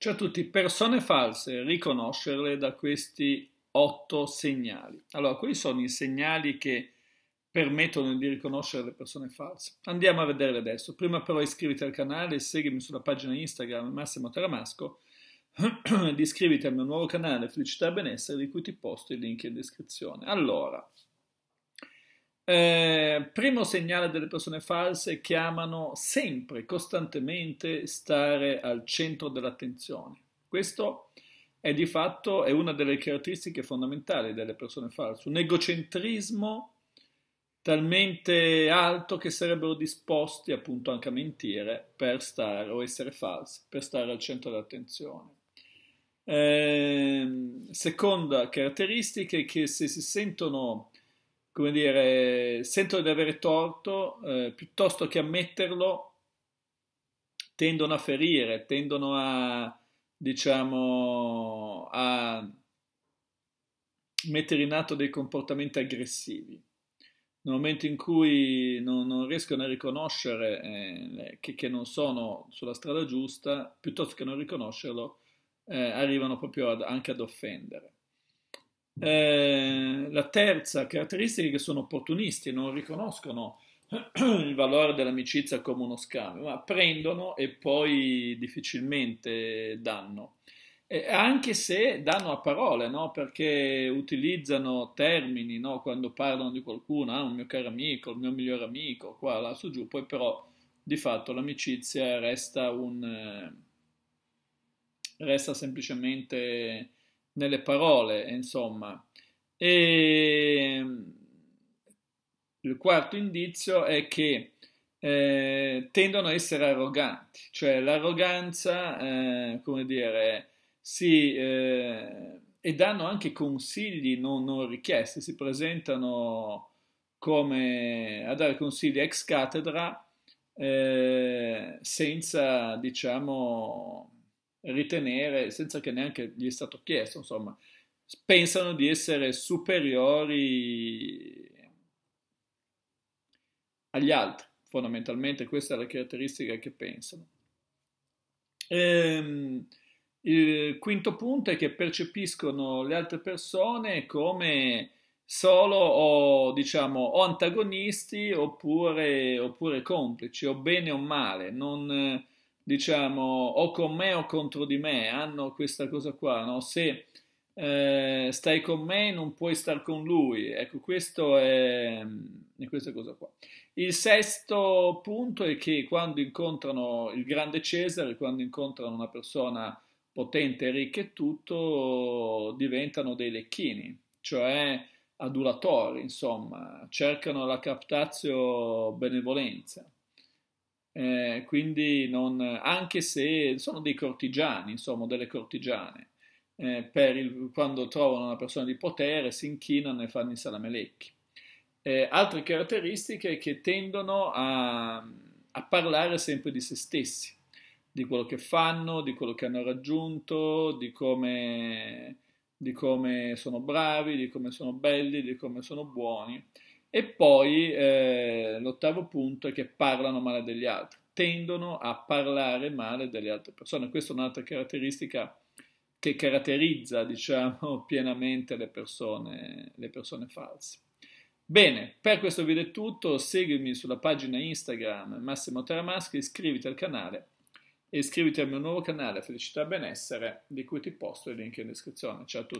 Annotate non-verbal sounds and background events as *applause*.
Ciao a tutti, persone false, riconoscerle da questi otto segnali. Allora, quali sono i segnali che permettono di riconoscere le persone false? Andiamo a vederle adesso. Prima però iscriviti al canale, seguimi sulla pagina Instagram Massimo Taramasco *clears throat* ed iscriviti al mio nuovo canale Felicità e Benessere di cui ti posto i link in descrizione. Allora, eh, primo segnale delle persone false che amano sempre, costantemente stare al centro dell'attenzione. Questo è di fatto è una delle caratteristiche fondamentali delle persone false, un egocentrismo talmente alto che sarebbero disposti appunto anche a mentire per stare o essere falsi, per stare al centro dell'attenzione. Eh, seconda caratteristica è che se si sentono come dire, sentono di avere torto, eh, piuttosto che ammetterlo, tendono a ferire, tendono a, diciamo, a mettere in atto dei comportamenti aggressivi. Nel momento in cui non, non riescono a riconoscere eh, che, che, non sono sulla strada giusta, piuttosto che non riconoscerlo, eh, arrivano proprio ad, anche ad offendere. Eh, la terza caratteristica è che sono opportunisti, non riconoscono *clears throat* il valore dell'amicizia come uno scambio, ma prendono e poi difficilmente danno. Eh, anche se danno a parole, no? perché utilizzano termini no? quando parlano di qualcuno, ah, un mio caro amico, il mio migliore amico, qua, là, su, giù, poi però di fatto l'amicizia resta, un, eh, resta semplicemente nelle parole, insomma. E mm, il quarto indizio è che eh, tendono a essere arroganti, cioè l'arroganza, eh, come dire, si, eh, e danno anche consigli non, non richiesti, si presentano come a dare consigli ex cathedra eh, senza, diciamo, ritenere, senza che neanche gli è stato chiesto, insomma, pensano di essere superiori agli altri, fondamentalmente questa è la caratteristica che pensano. Ehm, il quinto punto è che percepiscono le altre persone come solo o diciamo o antagonisti oppure, oppure complici o bene o male, non, diciamo, o con me o contro di me, hanno questa cosa qua, no? Se eh, stai con me non puoi star con lui, ecco, questo è, è questa cosa qua. Il sesto punto è che quando incontrano il grande Cesare, quando incontrano una persona potente, ricca e tutto, diventano dei lecchini, cioè adulatori, insomma, cercano la captazio benevolenza eh, quindi non, anche se sono dei cortigiani, insomma, delle cortigiane, eh, il, quando trovano una persona di potere si inchinano e fanno i salamelecchi. Eh, altre caratteristiche che tendono a, a parlare sempre di se stessi, di quello che fanno, di quello che hanno raggiunto, di come, di come sono bravi, di come sono belli, di come sono buoni. E poi eh, l'ottavo punto è che parlano male degli altri, tendono a parlare male delle altre persone. Questa è un'altra caratteristica che caratterizza, diciamo, *laughs* pienamente le persone, le persone false. Bene, per questo video è tutto, seguimi sulla pagina Instagram Massimo Teramaschi, iscriviti al canale e iscriviti al mio nuovo canale Felicità e Benessere, di cui ti posto il link in descrizione. Ciao a tutti!